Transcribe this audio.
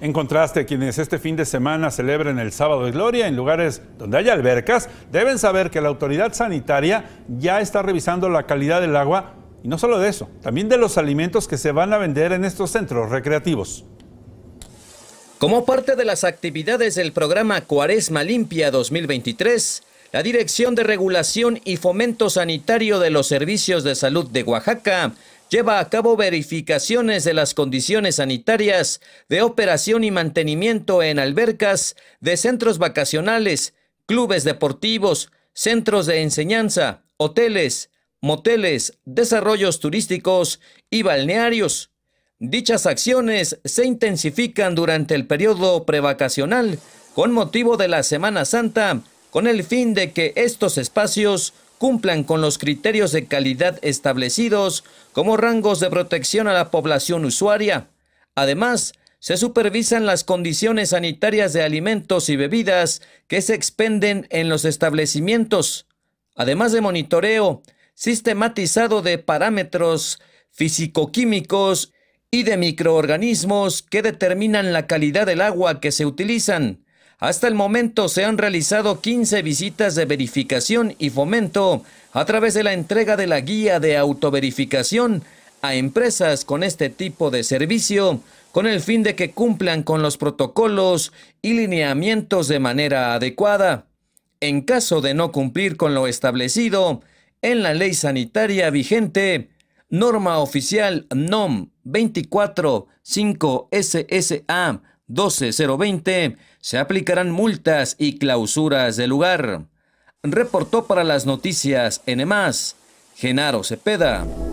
En contraste, quienes este fin de semana celebren el sábado de gloria en lugares donde haya albercas, deben saber que la autoridad sanitaria ya está revisando la calidad del agua y no solo de eso, también de los alimentos que se van a vender en estos centros recreativos. Como parte de las actividades del programa Cuaresma Limpia 2023, la Dirección de Regulación y Fomento Sanitario de los Servicios de Salud de Oaxaca lleva a cabo verificaciones de las condiciones sanitarias de operación y mantenimiento en albercas de centros vacacionales, clubes deportivos, centros de enseñanza, hoteles, moteles, desarrollos turísticos y balnearios. Dichas acciones se intensifican durante el periodo prevacacional con motivo de la Semana Santa, con el fin de que estos espacios cumplan con los criterios de calidad establecidos como rangos de protección a la población usuaria. Además, se supervisan las condiciones sanitarias de alimentos y bebidas que se expenden en los establecimientos, además de monitoreo sistematizado de parámetros fisicoquímicos y de microorganismos que determinan la calidad del agua que se utilizan, hasta el momento se han realizado 15 visitas de verificación y fomento a través de la entrega de la guía de autoverificación a empresas con este tipo de servicio con el fin de que cumplan con los protocolos y lineamientos de manera adecuada. En caso de no cumplir con lo establecido en la ley sanitaria vigente, norma oficial NOM 245 ssa 12020 se aplicarán multas y clausuras de lugar. Reportó para las noticias N, Genaro Cepeda.